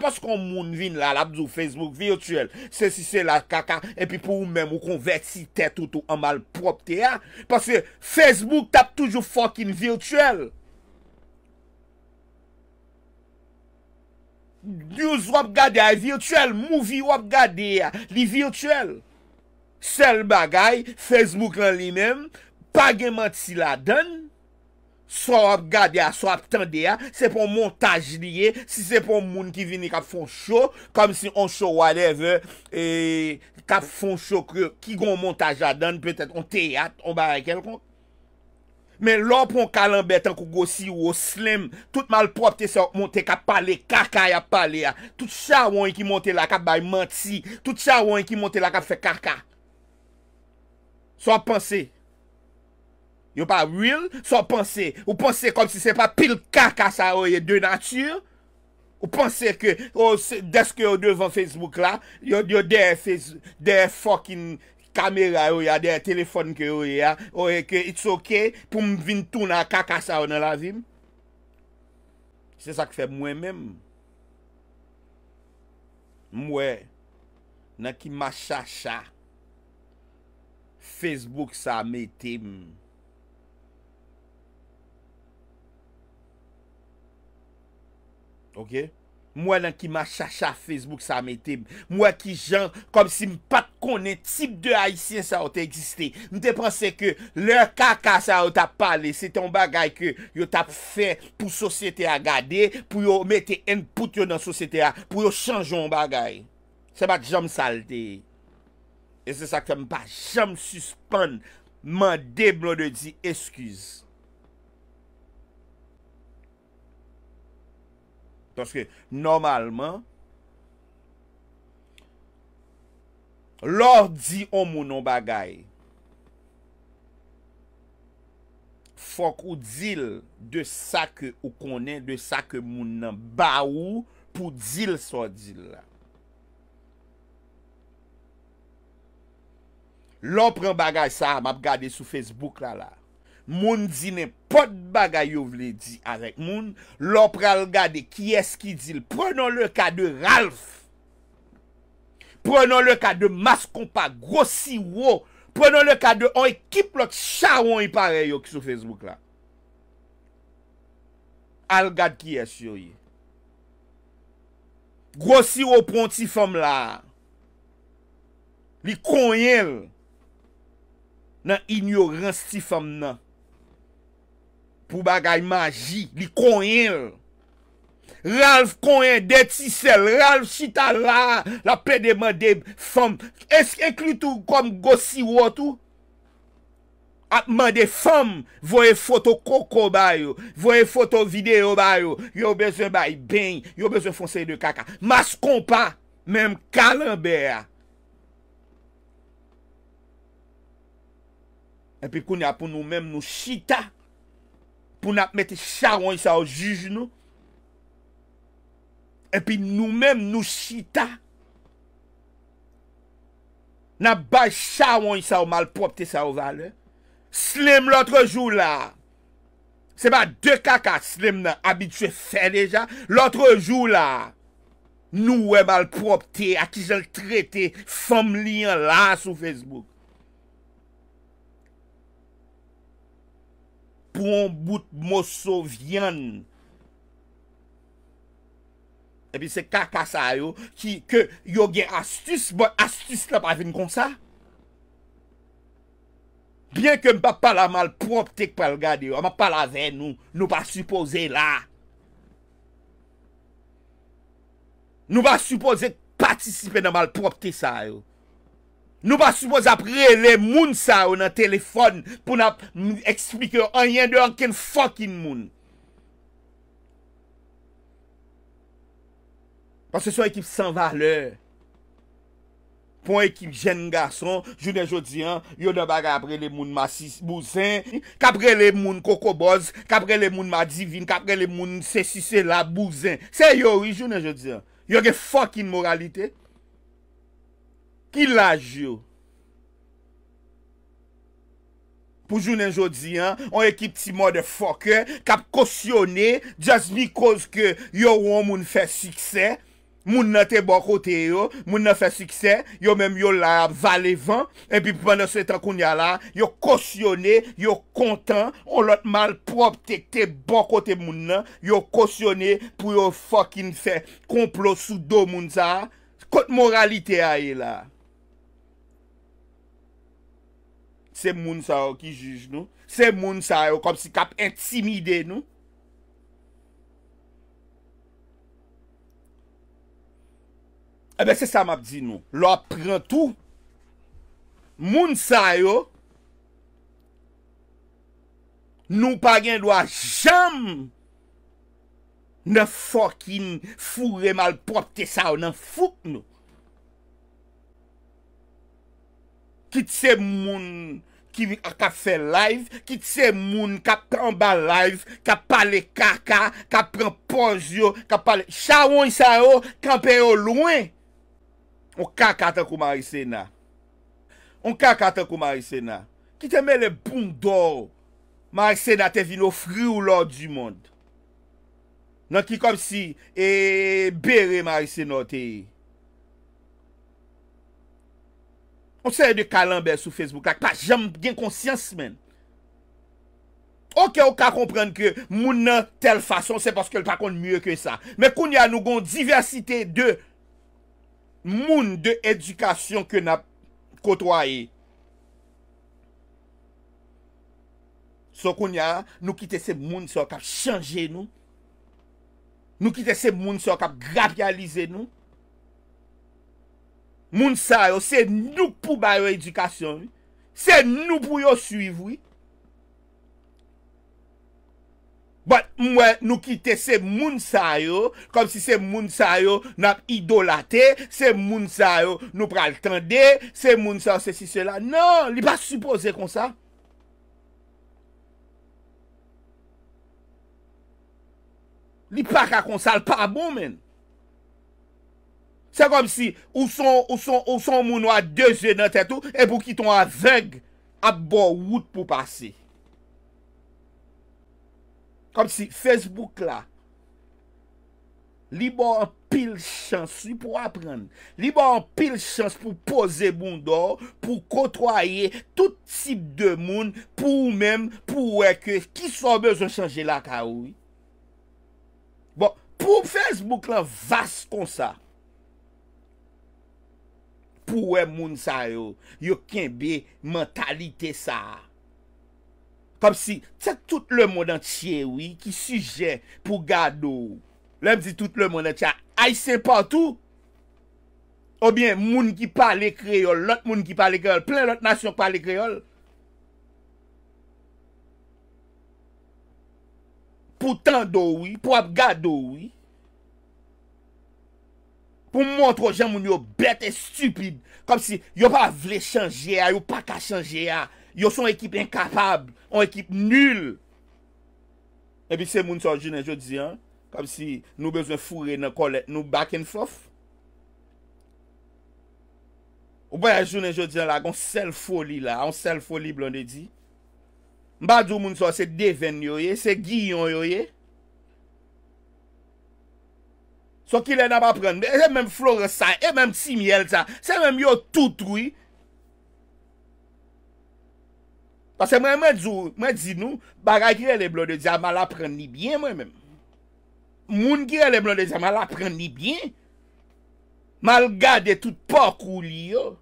Pas kon moun vin la la bzou Facebook virtual Se si se la kaka E pi pou mèm ou konvert si tet ou tou amal prop te ya Pas fe Facebook tap toujou fokin virtual News wap gade a virtual Movie wap gade a li virtual Sel bagay Facebook lan li mèm Page mat si la dan So ap gade a, so ap tende a, se pou montaj liye, si se pou moun ki vini kap fon show, kom si on show whatever, e, kap fon show ki gon montaj adan, petet on teyat, on baray kelkon. Men lò pou kalanbet an kou gosi ou o slim, tout malprop te se ap monte kap pale, kaka ya pale a, tout chawon ki monte la kap bay manti, tout chawon ki monte la kap fe kaka. So ap panse, Yo pa will, so panse, ou panse kom si se pa pil kakasa oye de natyur. Ou panse ke, oh, deske yo devan Facebook la, yo deye fokin kamera oye, deye telefon ke oye ya, oye oh, ke it's ok pou m vin tou na kakasa o nan la vim. Se sa ki fe mwen menm. Mwen, nan ki ma chacha, Facebook sa me temm. Ok? Mwen nan ki ma chacha Facebook sa metem, mwen ki jan kom si m pat konen tip de haisyen sa outa egisté. Mwen te pranse ke lè kaka sa outa pale, se ton bagay ke yo tap fe pou sosyete a gade, pou yo meten input yo nan sosyete a, pou yo chanjon bagay. Se pat janm salte. E se sa ke m pa janm suspande, man deblo de di eskuse. Tanske, normalman, lor di o mounon bagay, fok ou dil de sa ke ou konen, de sa ke mounan, ba ou pou dil so dil la. Lor pren bagay sa, m ap gade sou Facebook la la. Moun di ne pot bagay yo vle di arek moun, lopre algade ki es ki dil, prenon le ka de Ralph, prenon le ka de mas kompa, grosi wo, prenon le ka de an ekip lot chawon yi pare yo ki sou Facebook la. Algade ki es yoye. Grosi wo pon ti fom la, li konye l nan inyo rans ti fom nan. Pou bagay maji li konyen. Ralph konyen deti sel. Ralph chita la. La pe de man de fom. Esk ekli tou kom gosi wotou. At man de fom. Voye foto koko bayo. Voye foto videyo bayo. Yo beze bayi ben. Yo beze fonsey de kaka. Mas kompa. Mem kalan beya. Epi koun ya pou nou mem nou chita. pou nap mette chawon sa ou juj nou, epi nou menm nou shita, nap bay chawon sa ou malpropte sa ou vale, slim loutre jou la, se ba de kaka slim nan abitue fe deja, loutre jou la, nou we malpropte, akizal trete, fam liyan la sou facebook, pou an bout moso vyan. Epi se kak pa sa yo, ki yo gen astus, astus la pa ven kon sa. Bien ke m pa pala mal propte kwa l gade yo, m pa pala ven nou, nou pa suppose la. Nou pa suppose patisipe nan mal propte sa yo. Nou pa suppose apre le moun sa ou nan telefon pou nan eksplike an yen de an ken fokin moun. Pan se son ekip san valeur. Pon ekip jen ngar son, jounen jodiyan, yon nan baga apre le moun ma bousen. Kapre le moun koko boz, kapre le moun ma divin, kapre le moun se si se la bousen. Se yon yon jounen jodiyan, yon gen fokin moralite. Ki laj yo? Pou jounen jodi an, an ekip ti morde fokke, kap kosyonen, just because ke yo woun moun fè sikse, moun nan te bò kote yo, moun nan fè sikse, yo menm yo la valèvan, epi pou mèndan se takoun ya la, yo kosyonen, yo kontan, an lot mal prop te, te bò kote moun nan, yo kosyonen, pou yo fokkin fè, komplo sou do moun sa, kot moralite a ye la? Se moun sa yo ki juj nou. Se moun sa yo kom si kap intimide nou. Ebe eh se sa map di nou. Lwa pren tou. Moun sa yo. Nou pa gen do a jam. Nan fokin fure malpropte sa yo nan fuk nou. Kit se moun ki a ka fe live, kit se moun ka pran ba live, ka pale kaka, ka pran ponj yo, ka pale chawon yisay yo, kampen yo lwen. On kaka ta kou Marisena. On kaka ta kou Marisena. Kit eme le bundor, Marisena te vi nou fri ou lor di moun. Nan ki kom si, e bere Marisena te yi. On se de kalambe sou Facebook lak, pa jem gen konsyans men. Ok, ou ka komprende ke moun nan tel fason, se paske lakon mouye ke sa. Me koun ya nou gon diversite de moun de edukasyon ke na kotwaye. So koun ya nou kite se moun so kap chanje nou. Nou kite se moun so kap grabyalize nou. Moun sa yo, se nou pou bayo edikasyon. Se nou pou yo suivi. But mwen nou kite se moun sa yo, kom si se moun sa yo nap idolate, se moun sa yo nou pral tende, se moun sa yo se si se la. Non, li pa suppose konsa. Li pa ka konsal pa bon men. Se kom si, ou son moun wad deje nan tetou, e pou ki ton aveng, ap bo wout pou pase. Kom si, Facebook la, li bo an pil chans, li pou apren, li bo an pil chans pou pose moun do, pou kotwaye tout tip de moun, pou ou men, pou ou ek, ki son bezon chanje la ka ou. Bon, pou Facebook la, vas kon sa, pou wè moun sa yo, yo kenbe mentalite sa, kom si, tèk tout le moun entye wè, ki sujet pou gado, lèm si tout le moun entye aise patou, ou bien moun ki pale kreol, lot moun ki pale kreol, ple lot nasyon pale kreol, pou tando wè, pou ap gado wè, pou montre ou jen moun yo bete et stupide, kom si yo pa vle chanje a, yo pa ka chanje a, ah. yo son ekip enkapab, on ekip nul. Epi se moun sa ou jen en jodi an, kom si nou bezwen fure nan kolet nou baken fof. Ou bayan jen en jodi an la, kon sel foli la, kon sel foli blon de di. Mbadou moun sa ou se deven yo ye, se giyon yo ye, So ki le nan pa pren, e menm flore sa, e menm si myel sa, se menm yo tout woy. Pase mwen menjou, menjou nou, bagay ki le le blon de diya mal apren ni byen mwen menm. Moun ki le le blon de diya mal apren ni byen. Malgade tout pok wou li yo.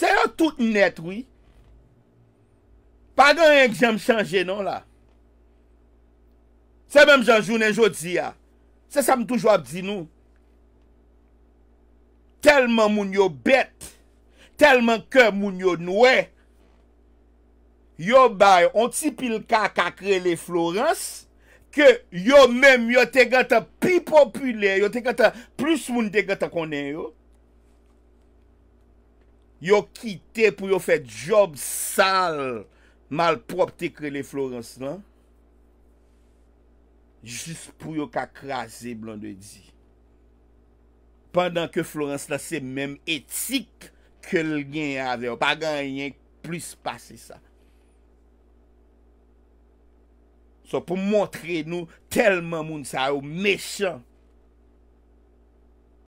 Se yo tout net woy. Pagan yon ek jen m chanje non la? Se mèm jan jounen jodi ya. Se sa m toujwa ap di nou. Telman moun yo bet. Telman ke moun yo noue. Yo bay, ontipil ka kakre le Florence, ke yo mèm yo te gata pi popule, yo te gata plus moun de gata konen yo. Yo kite pou yo fe job sal. Malprop te krele Florence lan, Jus pou yo kakrase blon de di. Pendan ke Florence lan se menm etik, Kel gen yon ave, Ou pa gen yon plus pase sa. So pou montre nou, Telman moun sa ou mechant,